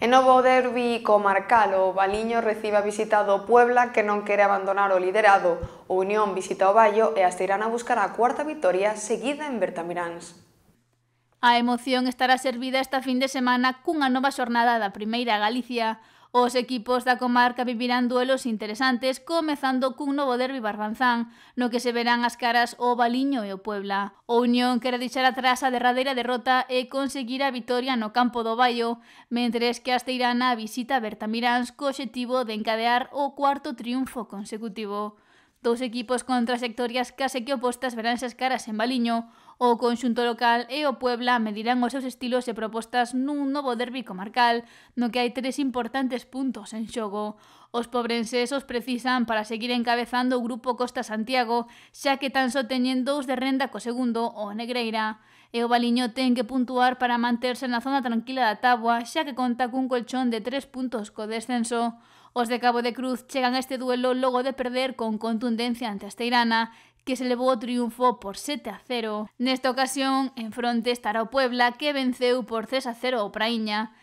En novo derbi comarcal, o Baliño recibe a visita do Puebla que non quere abandonar o liderado. O Unión visita o Baio e hasta irán a buscar a cuarta vitoria seguida en Bertamiráns. A emoción estará servida esta fin de semana cunha nova xornada da Primeira Galicia, Os equipos da comarca vivirán duelos interesantes, comezando cun novo derbi barbanzán, no que se verán as caras o Baliño e o Puebla. O Unión quere deixar atrás a derradeira derrota e conseguir a vitoria no campo do Baio, mentres que a visita a Bertamiráns co objetivo de encadear o cuarto triunfo consecutivo. Dous equipos con trayectorias case que opostas verán esas caras en Baliño, o conxunto local e o Puebla medirán os seus estilos e propostas nun novo derbi comarcal, no que hai tres importantes puntos en xogo. Os pobrenses os precisan para seguir encabezando o grupo Costa Santiago, xa que tan só teñen dous de renda co segundo, o Negreira. E o Baliño ten que puntuar para manterse na zona tranquila da táboa, xa que conta cun colchón de tres puntos co descenso. Os de Cabo de Cruz chegan a este duelo logo de perder con contundencia ante a Esteirana, que se levou o triunfo por 7 a 0. Nesta ocasión, en fronte estará o Puebla, que venceu por 3 a 0 o Praiña.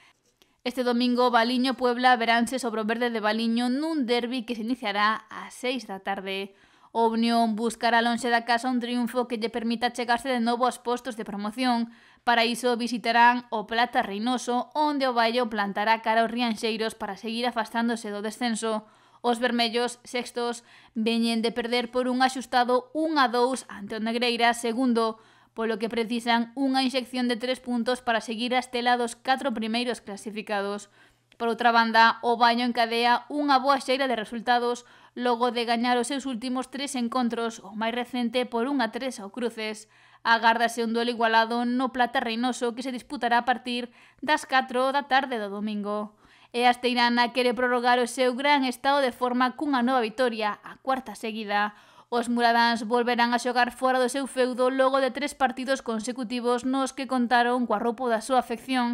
Este domingo, Baliño Puebla veránse sobre o verde de Baliño nun derbi que se iniciará a 6 da tarde. O Unión buscará lonxe da casa un triunfo que lle permita chegarse de novo aos postos de promoción, Para iso visitarán o Plata Reinoso, onde o Baio plantará cara aos rianxeiros para seguir afastándose do descenso. Os vermellos sextos veñen de perder por un axustado 1 a 2 ante o Negreira segundo, polo que precisan unha inxección de 3 puntos para seguir a estelados 4 primeiros clasificados. Por outra banda, o Baño encadea unha boa xeira de resultados logo de gañar os seus últimos tres encontros, o máis recente por unha tres ao cruces. Agárdase un duelo igualado no Plata Reinoso que se disputará a partir das 4 da tarde do domingo. E a Esteirana quere prorrogar o seu gran estado de forma cunha nova vitoria, a cuarta seguida. Os muradáns volverán a xogar fora do seu feudo logo de tres partidos consecutivos nos que contaron coa roupa da súa afección,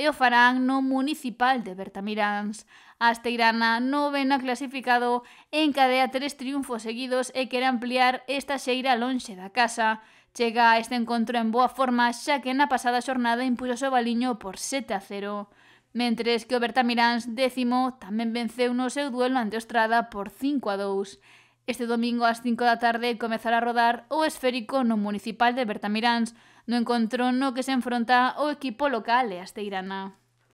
e o farán no Municipal de Bertamiráns. A Asteirana novena clasificado encadea tres triunfos seguidos e quere ampliar esta xeira lonxe da casa. Chega a este encontro en boa forma xa que na pasada xornada impuso o Baliño por 7 a 0 mentres que o Bertamiráns décimo tamén venceu no seu duelo ante Ostrada por 5 a 2. Este domingo ás 5 da tarde comezará a rodar o esférico no municipal de Bertamiráns, no no que se enfronta o equipo local e asteirana.